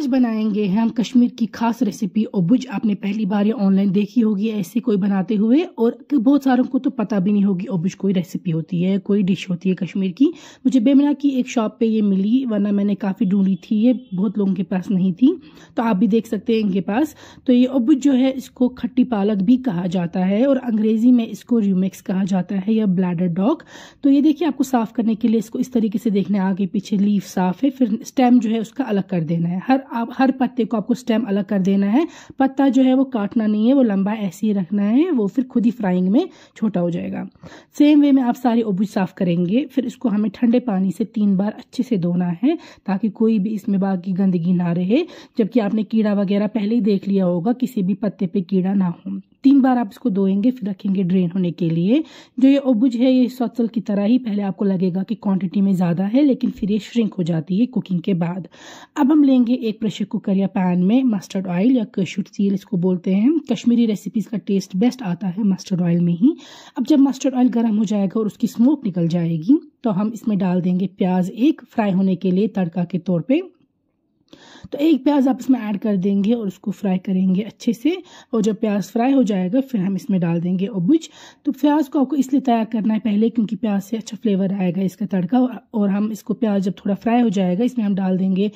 आज बनाएंगे हम कश्मीर की खास रेसिपी ओबुज आपने पहली बार ये ऑनलाइन देखी होगी ऐसे कोई बनाते हुए और तो बहुत सारों को तो पता भी नहीं होगी ओबुज कोई रेसिपी होती है कोई डिश होती है कश्मीर की मुझे बेमना की एक शॉप पे ये मिली वरना मैंने काफ़ी ढूंढी थी ये बहुत लोगों के पास नहीं थी तो आप भी देख सकते हैं इनके पास तो ये ओबुज जो है इसको खट्टी पालक भी कहा जाता है और अंग्रेज़ी में इसको रूमेक्स कहा जाता है या ब्लैडर डॉग तो ये देखिए आपको साफ़ करने के लिए इसको इस तरीके से देखना आगे पीछे लीफ साफ़ है फिर स्टेम जो है उसका अलग कर देना है हर आप हर पत्ते को आपको स्टेम अलग कर देना है पत्ता जो है वो काटना नहीं है वो लंबा ऐसे ही रखना है वो फिर खुद ही फ्राइंग में छोटा हो जाएगा सेम वे में आप सारी ओबूज साफ़ करेंगे फिर इसको हमें ठंडे पानी से तीन बार अच्छे से धोना है ताकि कोई भी इसमें बाकी गंदगी ना रहे जबकि आपने कीड़ा वगैरह पहले ही देख लिया होगा किसी भी पत्ते पर कीड़ा ना हो तीन बार आप इसको धोएंगे फिर रखेंगे ड्रेन होने के लिए जो ये ओबुज है ये सौसल की तरह ही पहले आपको लगेगा कि क्वांटिटी में ज़्यादा है लेकिन फिर ये श्रिंक हो जाती है कुकिंग के बाद अब हम लेंगे एक प्रेशर कुकर या पैन में मस्टर्ड ऑयल या कशुट सील इसको बोलते हैं कश्मीरी रेसिपीज़ का टेस्ट बेस्ट आता है मस्टर्ड ऑयल में ही अब जब मस्टर्ड ऑयल गर्म हो जाएगा और उसकी स्मोक निकल जाएगी तो हम इसमें डाल देंगे प्याज एक फ्राई होने के लिए तड़का के तौर पर तो एक प्याज आप इसमें ऐड कर देंगे और उसको फ्राई करेंगे अच्छे से और जब प्याज फ्राई हो जाएगा फिर हम इसमें डाल देंगे ओबुज तो प्याज को आपको इसलिए तैयार करना है पहले क्योंकि प्याज से अच्छा फ्लेवर आएगा इसका तड़का और हम इसको प्याज जब थोड़ा फ्राई हो जाएगा इसमें हम डाल देंगे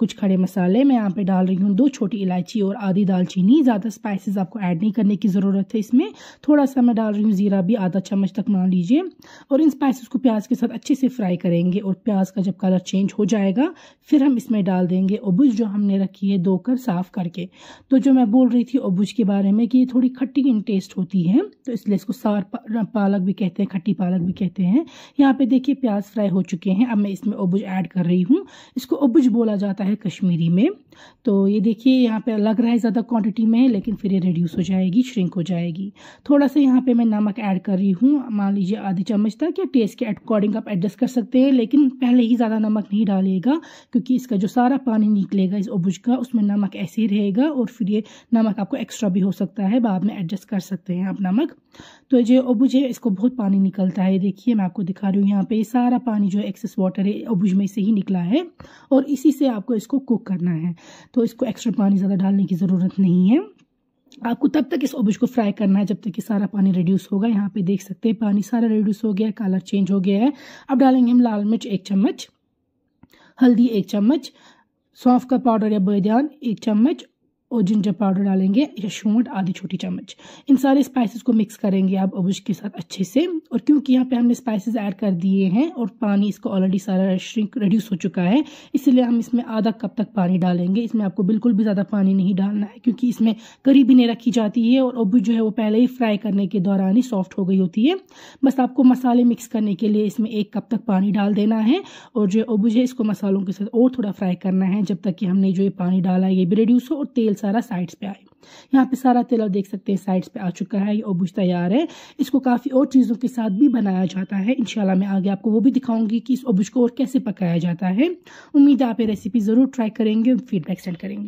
कुछ खड़े मसाले मैं यहाँ पर डाल रही हूँ दो छोटी इलायची और आधी दालचीनी ज़्यादा स्पाइसिस आपको ऐड नहीं करने की ज़रूरत है इसमें थोड़ा सा मैं डाल रही हूँ ज़ीरा भी आधा चम्मच तक मान लीजिए और इन स्पाइसिस को प्याज के साथ अच्छे से फ्राई करेंगे और प्याज का जब कलर चेंज हो जाएगा फिर हम इसमें डाल देंगे ओबुज जो हमने रखी है धोकर साफ़ करके तो जो मैं बोल रही थी ओबुज के बारे में कि ये थोड़ी खट्टी इन टेस्ट होती है तो इसलिए इसको सार पालक भी कहते हैं खट्टी पालक भी कहते हैं यहाँ पे देखिए प्याज फ्राई हो चुके हैं अब मैं इसमें ओबुज ऐड कर रही हूँ इसको ओबुज बोला जाता है कश्मीरी में तो ये देखिए यहाँ पर लग रहा है ज़्यादा क्वान्टिटी में लेकिन फिर ये रिड्यूस हो जाएगी श्रिंक हो जाएगी थोड़ा सा यहाँ पर मैं नमक ऐड कर रही हूँ मान लीजिए आधी चम्मच तक या टेस्ट के अकॉर्डिंग आप एडजस्ट कर सकते हैं लेकिन पहले ही ज़्यादा नमक नहीं डालिएगा क्योंकि इसका जो सारा पानी पानी निकलेगा इस ओबुज का उसमें नमक ऐसे ही रहेगा और फिर ये नमक आपको एक्स्ट्रा भी हो सकता है बाद में एडजस्ट कर सकते हैं आप नमक तो जो ओबुज है इसको बहुत पानी निकलता है देखिए मैं आपको दिखा रही हूँ यहाँ पे सारा पानी जो एक्सेस वाटर है ओबुज में से ही निकला है और इसी से आपको इसको कुक करना है तो इसको एक्स्ट्रा पानी ज़्यादा डालने की ज़रूरत नहीं है आपको तब तक इस ओबुज को फ्राई करना है जब तक कि सारा पानी रिड्यूस होगा यहाँ पे देख सकते हैं पानी सारा रिड्यूस हो गया कलर चेंज हो गया है अब डालेंगे हम लाल मिर्च एक चम्मच हल्दी एक चम्मच सौंफ का पाउडर या बैदान एक चम्मच और जिंजर पाउडर डालेंगे या शूट आधी छोटी चम्मच इन सारे स्पाइसेस को मिक्स करेंगे आप अब के साथ अच्छे से और क्योंकि यहाँ पे हमने स्पाइसेस ऐड कर दिए हैं और पानी इसको ऑलरेडी सारा श्रिंक रिड्यूस हो चुका है इसलिए हम इसमें आधा कप तक पानी डालेंगे इसमें आपको बिल्कुल भी ज़्यादा पानी नहीं डालना है क्योंकि इसमें करी भी नहीं रखी जाती है और अब जो है वो पहले ही फ्राई करने के दौरान ही सॉफ्ट हो गई होती है बस आपको मसाले मिक्स करने के लिए इसमें एक कप तक पानी डाल देना है और जो अबुज है इसको मसालों के साथ और थोड़ा फ्राई करना है जब तक कि हमने जो ये पानी डाला है ये भी रिड्यूस हो और तेल सारा साइड्स पे आए यहाँ पे सारा तेल आप देख सकते हैं साइड्स पे आ चुका है ये ओबुज तैयार है इसको काफ़ी और चीज़ों के साथ भी बनाया जाता है इंशाल्लाह मैं आगे आपको वो भी दिखाऊंगी कि इस ओबुज को और कैसे पकाया जाता है उम्मीद है आप ये रेसिपी ज़रूर ट्राई करेंगे फीडबैक सेंड करेंगे